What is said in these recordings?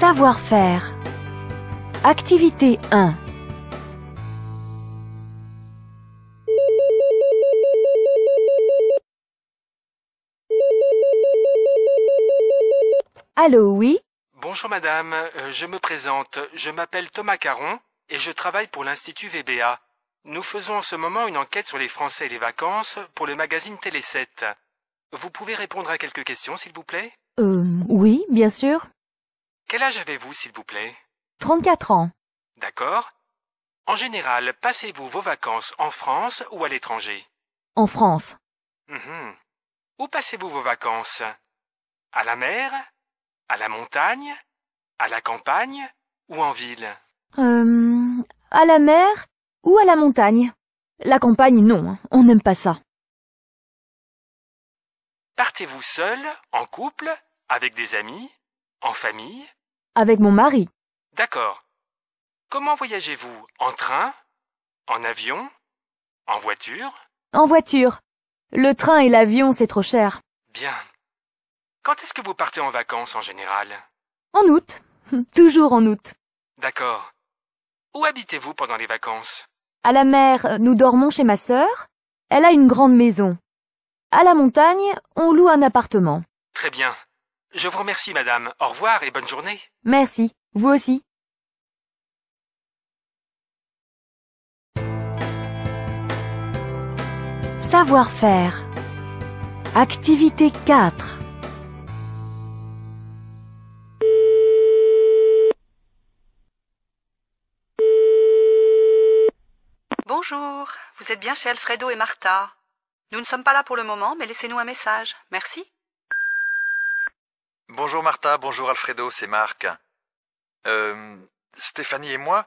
Savoir-faire. Activité 1. Allô, oui Bonjour madame, euh, je me présente. Je m'appelle Thomas Caron et je travaille pour l'Institut VBA. Nous faisons en ce moment une enquête sur les Français et les vacances pour le magazine Télé 7. Vous pouvez répondre à quelques questions, s'il vous plaît Euh, oui, bien sûr. Quel âge avez-vous, s'il vous plaît 34 ans. D'accord. En général, passez-vous vos vacances en France ou à l'étranger En France. Mhm. Où passez-vous vos vacances À la mer À la montagne À la campagne Ou en ville euh, À la mer ou à la montagne La campagne, non, on n'aime pas ça. Partez-vous seul, en couple, avec des amis, en famille avec mon mari. D'accord. Comment voyagez-vous En train En avion En voiture En voiture. Le train et l'avion, c'est trop cher. Bien. Quand est-ce que vous partez en vacances en général En août. Toujours en août. D'accord. Où habitez-vous pendant les vacances À la mer, euh, nous dormons chez ma sœur. Elle a une grande maison. À la montagne, on loue un appartement. Très bien. Je vous remercie, madame. Au revoir et bonne journée. Merci. Vous aussi. Savoir-faire. Activité 4. Bonjour, vous êtes bien chez Alfredo et Martha. Nous ne sommes pas là pour le moment, mais laissez-nous un message. Merci. Bonjour Martha, bonjour Alfredo, c'est Marc. Euh, Stéphanie et moi,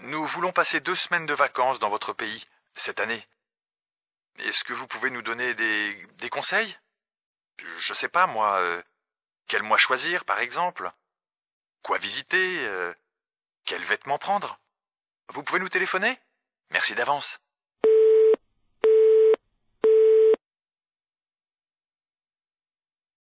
nous voulons passer deux semaines de vacances dans votre pays cette année. Est-ce que vous pouvez nous donner des, des conseils Je sais pas, moi. Euh, quel mois choisir, par exemple Quoi visiter euh, Quels vêtements prendre Vous pouvez nous téléphoner Merci d'avance.